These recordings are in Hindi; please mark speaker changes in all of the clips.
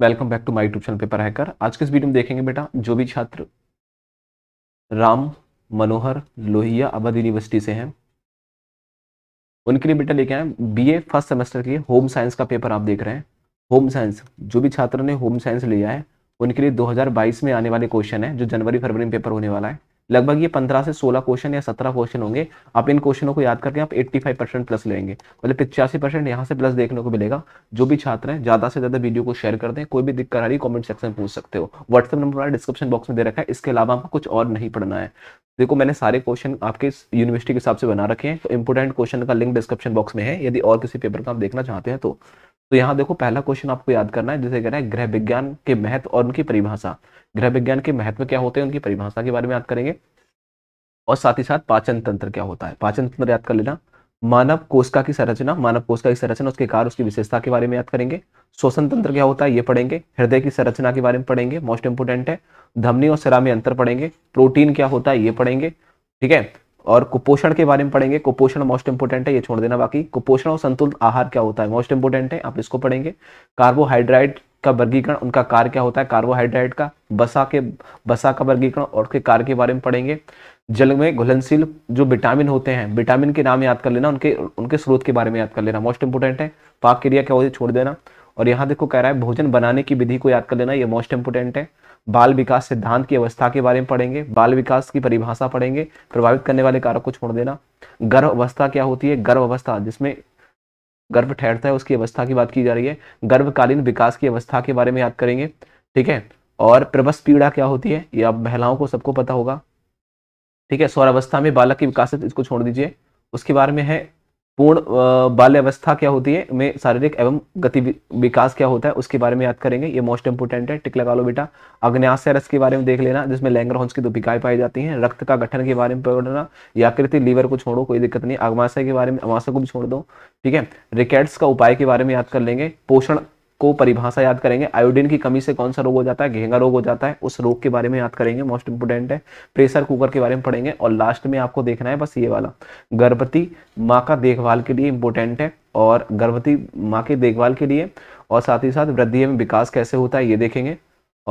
Speaker 1: welcome back to my YouTube channel paper hacker आज के इस वीडियो में देखेंगे बेटा जो भी छात्र राम मनोहर लोहिया अवध यूनिवर्सिटी से हैं उनके लिए बेटा लेके आए बीए फर्स्ट सेमेस्टर के लिए होम साइंस का पेपर आप देख रहे हैं होम साइंस जो भी छात्र ने होम साइंस लिया है उनके लिए दो में आने वाले क्वेश्चन है जो जनवरी फरवरी में पेपर होने वाला है लगभग ये पंद्रह से सोलह क्वेश्चन या सत्रह क्वेश्चन होंगे आप इन क्वेश्चनों को याद करके आप एट्टी फाइव परसेंट प्लस लेंगे मतलब पिचासी परसेंट यहाँ से प्लस देखने को मिलेगा जो भी छात्र हैं ज्यादा से ज्यादा वीडियो को शेयर कर दें कोई भी दिक्कत आ रही कॉमेंट सेक्शन में पूछ सकते हो व्हाट्सएप नंबर हमारा डिस्क्रिप्शन बॉक्स में दे रखा है इसके अलावा आपको कुछ और नहीं पढ़ना है देखो मैंने सारे क्वेश्चन आपके यूनिवर्सिटी के हिसाब से बना रखे हैं तो इंपोर्टेंट क्वेश्चन का लिंक डिस्क्रिप्शन बॉक्स में है यदि और किसी पेपर का आप देखना चाहते हैं तो तो यहाँ देखो पहला क्वेश्चन आपको याद करना है जिसे कह रहे हैं गृह विज्ञान के महत्व और उनकी परिभाषा गृह विज्ञान के महत्व क्या होते हैं उनकी परिभाषा के बारे में याद करेंगे और साथ ही साथ पाचन तंत्र क्या होता है पाचन तंत्र याद कर लेना मानव कोशिका की संरचना मानव कोशिका की संरचना उसके कार उसकी विशेषता के बारे में याद करेंगे श्वसन तंत्र क्या होता है ये पढ़ेंगे हृदय की संरचना के बारे में पढ़ेंगे मोस्ट इंपोर्टेंट है धमनी और सिरा में अंतर पढ़ेंगे प्रोटीन क्या होता है ये पढ़ेंगे ठीक है और कुपोषण के बारे में पढ़ेंगे कुपोषण मोस्ट इंपोर्टेंट है ये छोड़ देना बाकी कुपोषण और संतुलित आहार क्या होता है मोस्ट इंपोर्टेंट है आप इसको पढ़ेंगे कार्बोहाइड्रेट का वर्गीकरण उनका कार्य क्या होता है कार्बोहाइड्रेट का बसा के बसा का वर्गीकरण और उसके कार्य के बारे में पढ़ेंगे जल में घुलनशील जो विटामिन होते हैं विटामिन के नाम याद कर लेना उनके उनके स्रोत के बारे में याद कर लेना मोस्ट इंपोर्टेंट है पाक क्रिया क्या होती है छोड़ देना और यहाँ देखो कह रहा है भोजन बनाने की विधि को याद कर लेना ये मोस्ट इंपोर्टेंट है बाल विकास सिद्धांत की अवस्था के बारे में पढ़ेंगे बाल विकास की परिभाषा पढ़ेंगे प्रभावित करने वाले कारक को छोड़ देना गर्भ अवस्था क्या होती है गर्भ अवस्था जिसमें गर्भ ठहरता है उसकी अवस्था की बात की जा रही है गर्भकालीन विकास की अवस्था के बारे में याद करेंगे ठीक है और प्रवस पीड़ा क्या होती है ये अब महिलाओं को सबको पता होगा ठीक है सौरावस्था में बालक की विकास इसको छोड़ दीजिए उसके बारे में है पूर्ण बाल्यावस्था क्या होती है में शारीरिक एवं गति विकास क्या होता है उसके बारे में याद करेंगे ये मोस्ट इंपोर्टेंट है टिक लगा लो बेटा अग्नाशय रस के बारे में देख लेना जिसमें लैंगर हॉन्स की दुपिकाएं पाई जाती हैं रक्त का गठन के बारे में पढ़ना यकृति लीवर को छोड़ो कोई दिक्कत नहीं अग्नाशय के बारे में अमाशा को भी छोड़ दो ठीक है रिकेट्स का उपाय के बारे में याद कर लेंगे पोषण को परिभाषा याद करेंगे आयोडीन की कमी से कौन सा रोग हो जाता है घेंगा रोग हो जाता है उस रोग के बारे में याद करेंगे मोस्ट इंपोर्टेंट है प्रेशर कुकर के बारे में पढ़ेंगे और लास्ट में आपको देखना है बस ये वाला गर्भवती माँ का देखभाल के लिए इंपॉर्टेंट है और गर्भवती माँ की देखभाल के लिए और साथ ही साथ वृद्धि में विकास कैसे होता है ये देखेंगे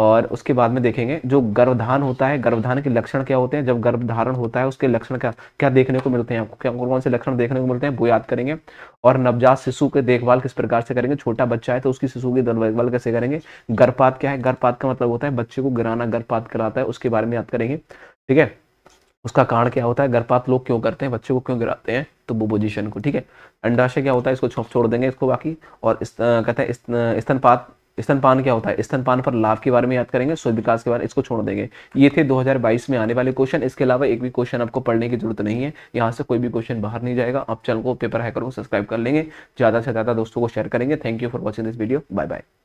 Speaker 1: और उसके बाद में देखेंगे जो गर्भधान होता है गर्भधान के लक्षण क्या होते हैं जब गर्भधारण होता है उसके लक्षण क्या क्या देखने को मिलते हैं आपको क्या कौन से लक्षण देखने को मिलते हैं वो याद करेंगे और नवजात शिशु के देखभाल किस प्रकार से करेंगे छोटा बच्चा है तो उसकी शिशु की देखभाल कैसे करेंगे गर्भपात क्या है गर्भपात का मतलब होता है बच्चे को गिराना गर्भपात कराता है उसके बारे में याद करेंगे ठीक है उसका कारण क्या होता है गर्भपात लोग क्यों करते हैं बच्चे को क्यों गिराते हैं तो वो पोजिशन को ठीक है अंडाशय क्या होता है इसको छोड़ देंगे इसको बाकी और इस, कहते हैं स्तनपात स्तनपान क्या होता है स्तनपान पर लाभ के बारे में याद करेंगे स्वयं विकास के बारे में इसको छोड़ देंगे ये थे 2022 में आने वाले क्वेश्चन इसके अलावा एक भी क्वेश्चन आपको पढ़ने की जरूरत नहीं है यहाँ से कोई भी क्वेश्चन बाहर नहीं जाएगा आप चैनल को पेपर हैकर को सब्सक्राइब कर लेंगे ज़्यादा से ज़्यादा दोस्तों को शेयर करेंगे thank you for watching this video bye bye